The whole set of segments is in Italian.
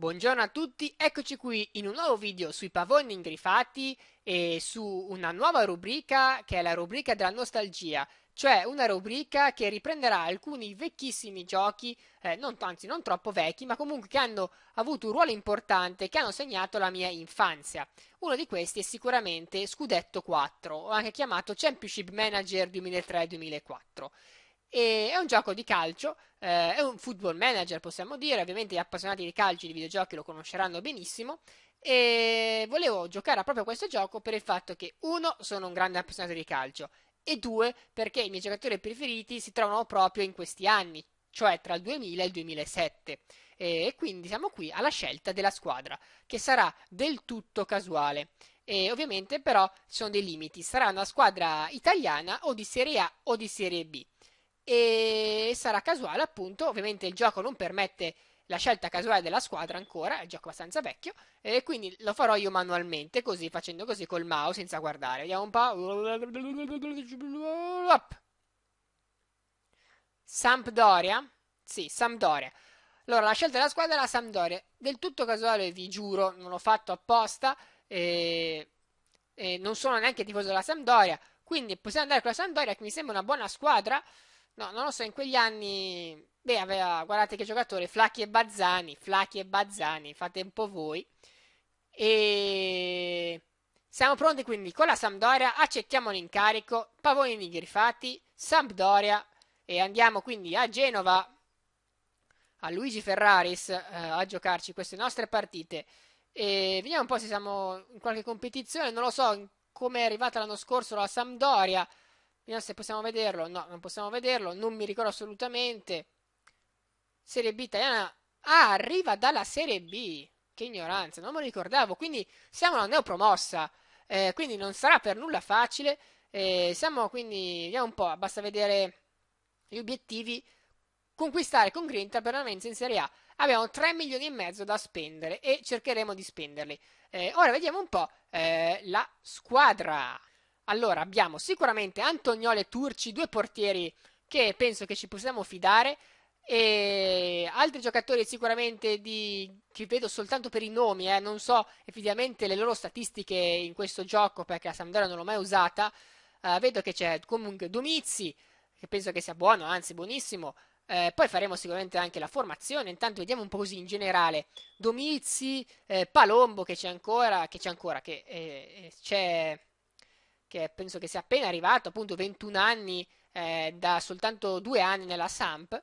Buongiorno a tutti, eccoci qui in un nuovo video sui pavoni ingrifati e su una nuova rubrica che è la rubrica della nostalgia, cioè una rubrica che riprenderà alcuni vecchissimi giochi, eh, non, anzi non troppo vecchi, ma comunque che hanno avuto un ruolo importante, che hanno segnato la mia infanzia. Uno di questi è sicuramente Scudetto 4, o anche chiamato Championship Manager 2003-2004. E è un gioco di calcio, eh, è un football manager possiamo dire, ovviamente gli appassionati di calcio e di videogiochi lo conosceranno benissimo. E volevo giocare a proprio questo gioco per il fatto che, uno, sono un grande appassionato di calcio, e due, perché i miei giocatori preferiti si trovano proprio in questi anni, cioè tra il 2000 e il 2007. E quindi siamo qui alla scelta della squadra, che sarà del tutto casuale. E ovviamente però ci sono dei limiti, sarà una squadra italiana o di Serie A o di Serie B e sarà casuale appunto, ovviamente il gioco non permette la scelta casuale della squadra ancora, è un gioco abbastanza vecchio, e quindi lo farò io manualmente, così, facendo così col mouse senza guardare. Vediamo un po'. Sampdoria? Sì, Sampdoria. Allora, la scelta della squadra è la Sampdoria. Del tutto casuale, vi giuro, non l'ho fatto apposta, e... e non sono neanche tifoso della Sampdoria, quindi possiamo andare con la Sampdoria, che mi sembra una buona squadra, No, non lo so, in quegli anni, beh, aveva, guardate che giocatore, Flacchi e Bazzani, Flacchi e Bazzani, fate un po' voi. E siamo pronti quindi con la Sampdoria, accettiamo l'incarico, Pavonini grifati, Sampdoria e andiamo quindi a Genova, a Luigi Ferraris, eh, a giocarci queste nostre partite. E vediamo un po' se siamo in qualche competizione, non lo so come è arrivata l'anno scorso la Sampdoria. Vediamo se possiamo vederlo. No, non possiamo vederlo. Non mi ricordo assolutamente. Serie B italiana. Ah, arriva dalla Serie B. Che ignoranza, non me lo ricordavo. Quindi siamo una neopromossa. Eh, quindi non sarà per nulla facile. Eh, siamo quindi, vediamo un po', basta vedere gli obiettivi. Conquistare con grinta per la permanenza in Serie A. Abbiamo 3 milioni e mezzo da spendere e cercheremo di spenderli. Eh, ora vediamo un po' eh, la squadra. Allora abbiamo sicuramente Antoniole e Turci, due portieri che penso che ci possiamo fidare e altri giocatori sicuramente di... che vedo soltanto per i nomi, eh. non so effettivamente le loro statistiche in questo gioco perché la Sampdoria non l'ho mai usata. Uh, vedo che c'è comunque Domizzi, che penso che sia buono, anzi buonissimo. Eh, poi faremo sicuramente anche la formazione. Intanto vediamo un po' così in generale. Domizzi, eh, Palombo che c'è ancora, che c'è ancora, che eh, eh c'è che penso che sia appena arrivato, appunto 21 anni eh, da soltanto due anni nella Samp,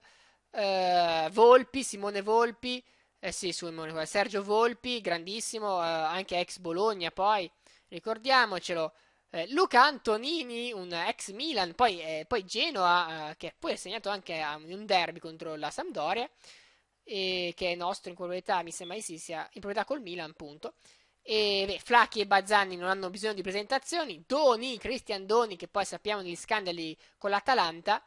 eh, Volpi, Simone Volpi, eh sì, Simone, Sergio Volpi, grandissimo, eh, anche ex Bologna poi, ricordiamocelo, eh, Luca Antonini, un ex Milan, poi, eh, poi Genoa, che poi ha segnato anche un derby contro la Sampdoria, e che è nostro in proprietà, mi sembra sì, sia in proprietà col Milan, appunto. E, beh, Flacchi e Bazzani non hanno bisogno di presentazioni. Doni, Cristian Doni, che poi sappiamo degli scandali con l'Atalanta.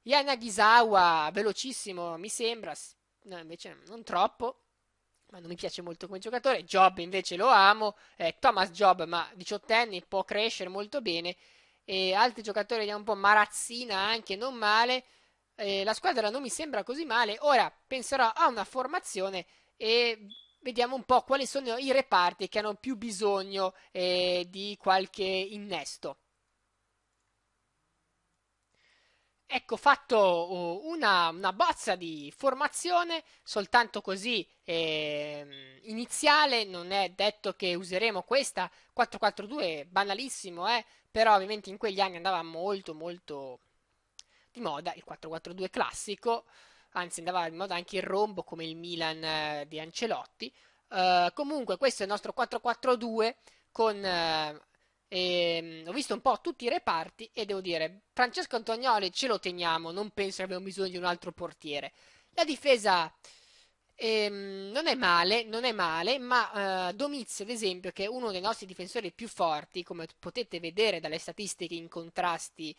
Yanagisawa, velocissimo mi sembra, no, invece non troppo, ma non mi piace molto come giocatore. Job invece lo amo, eh, Thomas Job, ma 18 anni, può crescere molto bene. E altri giocatori, un po' Marazzina anche, non male. Eh, la squadra non mi sembra così male. Ora penserò a una formazione e vediamo un po' quali sono i reparti che hanno più bisogno eh, di qualche innesto. Ecco, fatto oh, una, una bozza di formazione, soltanto così eh, iniziale, non è detto che useremo questa 442, banalissimo, eh, però ovviamente in quegli anni andava molto molto di moda il 442 classico anzi andava in modo anche il rombo come il Milan eh, di Ancelotti. Uh, comunque questo è il nostro 4-4-2 con... Uh, eh, e, ehm, ho visto un po' tutti i reparti e devo dire, Francesco Antonioli ce lo teniamo, non penso che abbiamo bisogno di un altro portiere. La difesa ehm, non è male, non è male, ma eh, Domizio, ad esempio, che è uno dei nostri difensori più forti, come potete vedere dalle statistiche in contrasti,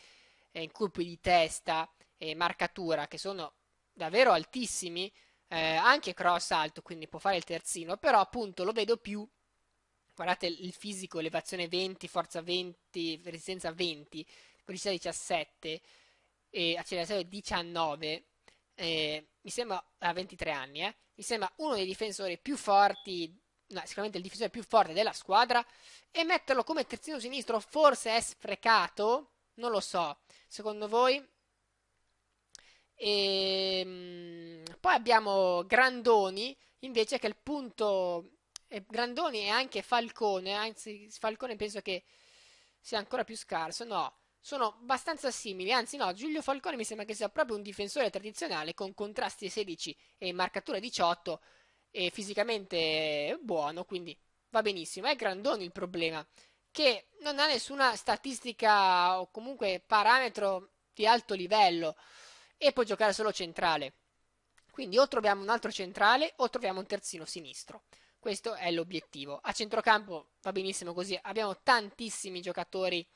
eh, in colpi di testa e marcatura, che sono davvero altissimi, eh, anche cross alto, quindi può fare il terzino, però appunto lo vedo più, guardate il fisico, elevazione 20, forza 20, resistenza 20, velocità 17 e accelerazione 19, eh, mi sembra a 23 anni, eh, mi sembra uno dei difensori più forti No, sicuramente il difensore più forte della squadra e metterlo come terzino sinistro forse è sprecato, non lo so. Secondo voi? E, ehm, poi abbiamo Grandoni, invece che è il punto... E eh, Grandoni e anche Falcone, anzi Falcone penso che sia ancora più scarso, no, sono abbastanza simili, anzi no, Giulio Falcone mi sembra che sia proprio un difensore tradizionale con contrasti 16 e marcatura 18 e fisicamente buono, quindi va benissimo. È Grandoni il problema, che non ha nessuna statistica o comunque parametro di alto livello e può giocare solo centrale. Quindi o troviamo un altro centrale o troviamo un terzino sinistro. Questo è l'obiettivo. A centrocampo va benissimo così, abbiamo tantissimi giocatori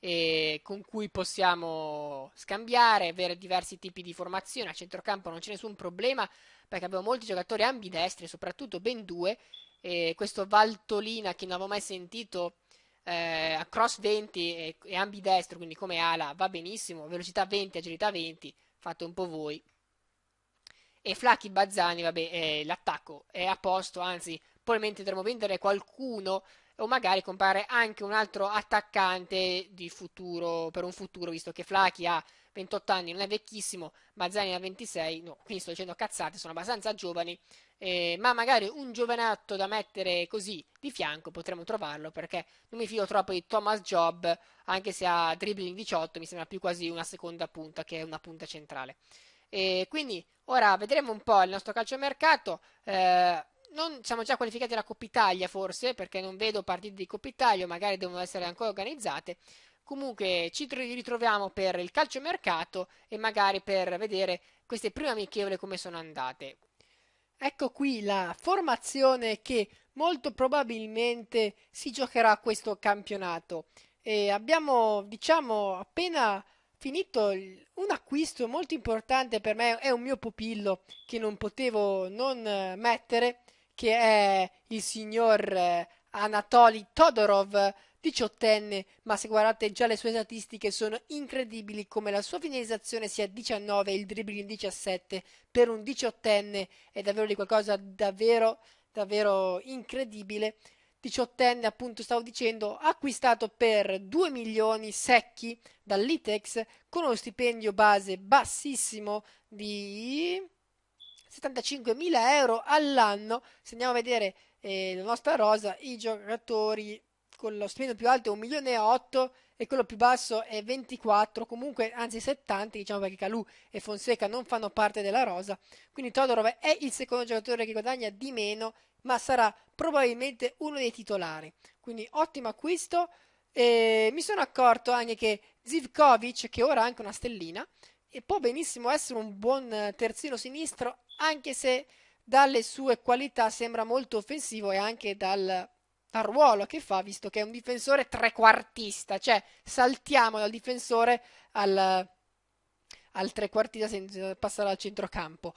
eh, con cui possiamo scambiare, avere diversi tipi di formazione. A centrocampo non c'è nessun problema perché abbiamo molti giocatori ambidestri, soprattutto ben due. Eh, questo Valtolina che non avevo mai sentito eh, a cross 20 e, e ambidestro, quindi come ala va benissimo, velocità 20, agilità 20, fate un po' voi. E Flacchi Bazzani, vabbè, eh, l'attacco è a posto, anzi, probabilmente dovremmo vendere qualcuno o magari compare anche un altro attaccante futuro, per un futuro, visto che Flachi ha 28 anni, non è vecchissimo, ma Zani ha 26, no, quindi sto dicendo cazzate, sono abbastanza giovani, eh, ma magari un giovanotto da mettere così di fianco potremmo trovarlo, perché non mi fido troppo di Thomas Job, anche se ha dribbling 18, mi sembra più quasi una seconda punta che una punta centrale. E quindi ora vedremo un po' il nostro calciomercato. Eh, non siamo già qualificati alla Coppa Italia forse, perché non vedo partite di Coppa Italia, magari devono essere ancora organizzate. Comunque ci ritroviamo per il calciomercato e magari per vedere queste prime amichevole come sono andate. Ecco qui la formazione che molto probabilmente si giocherà questo campionato. E abbiamo, diciamo, appena finito un acquisto molto importante per me, è un mio pupillo che non potevo non eh, mettere che è il signor eh, Anatoly Todorov, diciottenne, ma se guardate già le sue statistiche sono incredibili come la sua finalizzazione sia 19 e il dribbling 17 per un diciottenne è davvero di qualcosa davvero davvero incredibile. Diciottenne, appunto, stavo dicendo, acquistato per 2 milioni secchi dall'Itex con uno stipendio base bassissimo di 75.000 euro all'anno. Se andiamo a vedere eh, la nostra rosa, i giocatori con lo stipendio più alto è 1 milione e 8 e quello più basso è 24, comunque anzi 70, diciamo perché Calù e Fonseca non fanno parte della rosa, quindi Todorov è il secondo giocatore che guadagna di meno, ma sarà probabilmente uno dei titolari. Quindi ottimo acquisto. E mi sono accorto anche che Zivkovic, che ora ha anche una stellina, e può benissimo essere un buon eh, terzino sinistro anche se dalle sue qualità sembra molto offensivo e anche dal, dal ruolo che fa, visto che è un difensore trequartista, cioè saltiamo dal difensore al, al trequartista senza passare al centrocampo.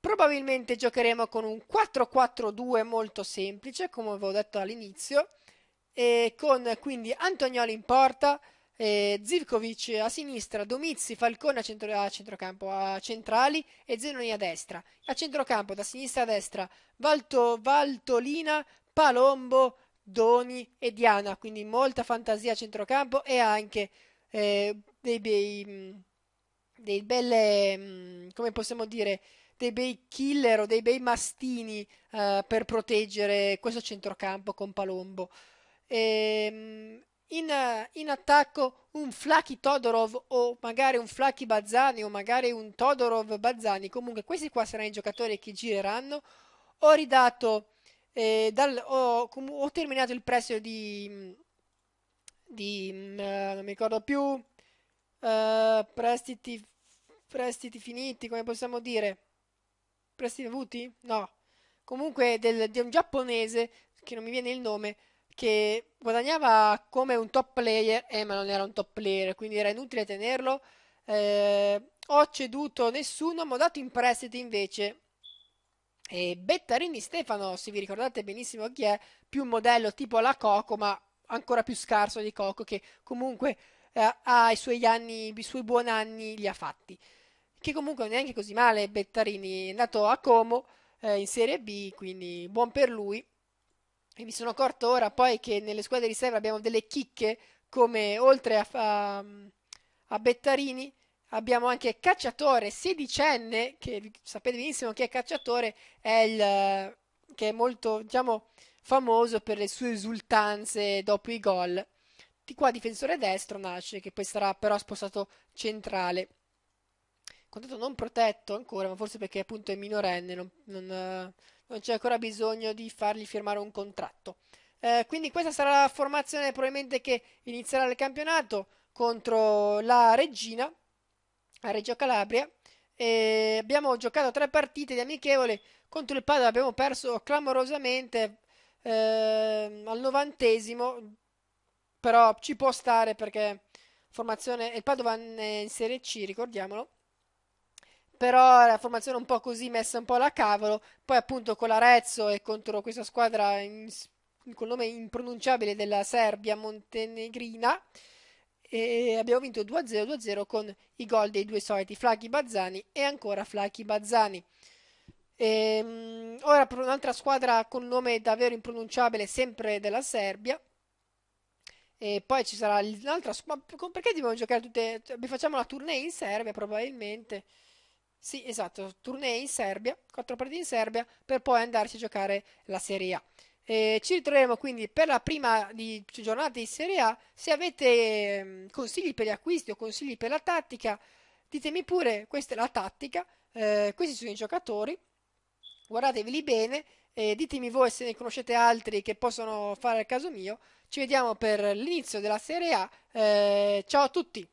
Probabilmente giocheremo con un 4-4-2 molto semplice, come avevo detto all'inizio, e con quindi Antonioli in porta, eh, Zivkovic a sinistra, Domizzi, Falcone a, centro, a, centrocampo, a centrali e Zenoni a destra. A centrocampo, da sinistra a destra, Valto, Valtolina, Palombo, Doni e Diana, quindi molta fantasia a centrocampo e anche eh, dei bei, mm, dei belle, mm, come possiamo dire, dei bei killer o dei bei mastini eh, per proteggere questo centrocampo con Palombo. E, ehm, in, eh, in attacco un Flaki Todorov o magari un Flaki Bazzani o magari un Todorov Bazzani, comunque questi qua saranno i giocatori che gireranno. Ho ridato, eh, dal, ho, ho, terminato il prestito di, di mm, eh, non mi ricordo più, eh, prestiti, prestiti finiti, come possiamo dire, prestiti avuti? No, comunque del, di un giapponese che non mi viene il nome che guadagnava come un top player, eh, ma non era un top player, quindi era inutile tenerlo. Eh, ho ceduto nessuno, ma ho dato in prestito invece e eh, Bettarini Stefano, se vi ricordate benissimo chi è, più un modello tipo la Coco, ma ancora più scarso di Coco, che comunque eh, ha i suoi anni, i suoi buoni anni li ha fatti. Che comunque non è neanche così male Bettarini, è nato a Como eh, in Serie B, quindi buon per lui. E mi sono accorto ora poi che nelle squadre di riserva abbiamo delle chicche come oltre a, a, a Bettarini abbiamo anche Cacciatore, sedicenne, che sapete benissimo che è Cacciatore, è il, che è molto diciamo, famoso per le sue esultanze dopo i gol. Di qua difensore destro nasce, che poi sarà però spostato centrale. Contatto non protetto ancora, ma forse perché appunto è minorenne, non, non non c'è ancora bisogno di fargli firmare un contratto. Eh, quindi questa sarà la formazione probabilmente che inizierà il campionato contro la Regina, a Reggio Calabria. E abbiamo giocato tre partite di amichevole contro il Padova, abbiamo perso clamorosamente eh, al novantesimo, però ci può stare perché formazione, il Padova è in Serie C, ricordiamolo però la formazione un po' così messa un po' alla cavolo, poi appunto con l'Arezzo e contro questa squadra in, col nome impronunciabile della Serbia montenegrina e abbiamo vinto 2-0 2-0 con i gol dei due soliti Flacchi Bazzani e ancora Flacchi Bazzani. E, ehm, ora per un'altra squadra con nome davvero impronunciabile, sempre della Serbia. E poi ci sarà l'altra squadra. Perché dobbiamo giocare tutte? Cioè, facciamo la tournée in Serbia probabilmente. Sì, esatto, tournée in Serbia, quattro partite in Serbia, per poi andarci a giocare la Serie A. Eh, ci ritroveremo quindi per la prima di, giornata di Serie A. Se avete ehm, consigli per gli acquisti o consigli per la tattica, ditemi pure, questa è la tattica, eh, questi sono i giocatori, guardateveli bene e ditemi voi se ne conoscete altri che possono fare il caso mio. Ci vediamo per l'inizio della Serie A. Eh, ciao a tutti!